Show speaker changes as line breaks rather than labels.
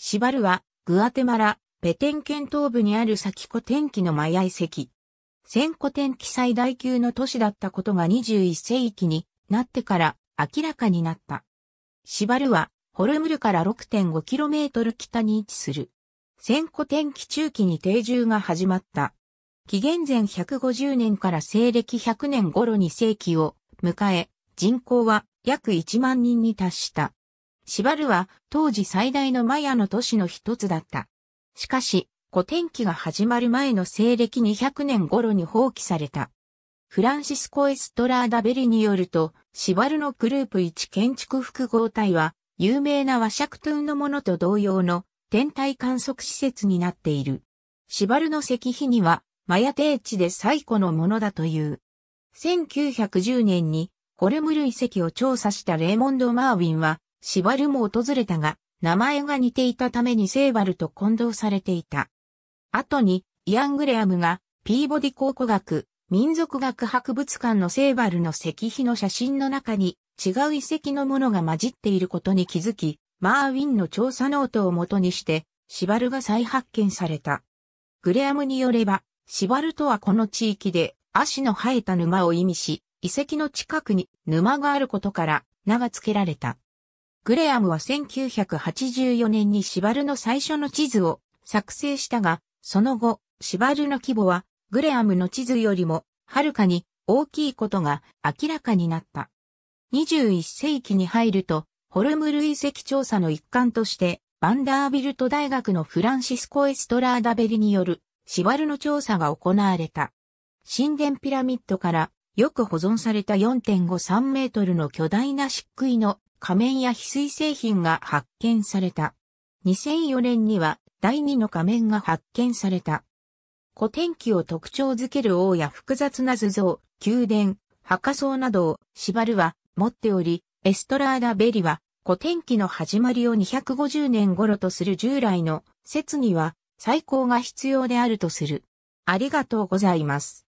シバルは、グアテマラ、ペテン県東部にある先古天気のマヤ遺跡。先古天気最大級の都市だったことが21世紀になってから明らかになった。シバルは、ホルムルから 6.5km 北に位置する。先古天気中期に定住が始まった。紀元前150年から西暦100年頃に世紀を迎え、人口は約1万人に達した。シバルは当時最大のマヤの都市の一つだった。しかし、古典期が始まる前の西暦200年頃に放棄された。フランシスコ・エストラーダ・ベリによると、シバルのグループ1建築複合体は、有名なワシャクトゥンのものと同様の天体観測施設になっている。シバルの石碑には、マヤ定地で最古のものだという。1910年に、コルムル遺跡を調査したレーモンド・マーウィンは、シバルも訪れたが、名前が似ていたためにセーバルと混同されていた。後に、イアン・グレアムが、ピーボディ考古学、民族学博物館のセーバルの石碑の写真の中に、違う遺跡のものが混じっていることに気づき、マーウィンの調査ノートを元にして、シバルが再発見された。グレアムによれば、シバルとはこの地域で、足の生えた沼を意味し、遺跡の近くに沼があることから名が付けられた。グレアムは1984年にシバルの最初の地図を作成したが、その後、シバルの規模はグレアムの地図よりもはるかに大きいことが明らかになった。21世紀に入ると、ホルム累積調査の一環として、バンダービルト大学のフランシスコ・エストラーダベリによるシバルの調査が行われた。神殿ピラミッドからよく保存された4.53メートルの巨大な漆喰の仮面や翡翠製品が発見された。2004年には第二の仮面が発見された。古典記を特徴づける王や複雑な図像、宮殿、墓葬などをシバルは持っており、エストラーダ・ベリは古典記の始まりを250年頃とする従来の説には最高が必要であるとする。ありがとうございます。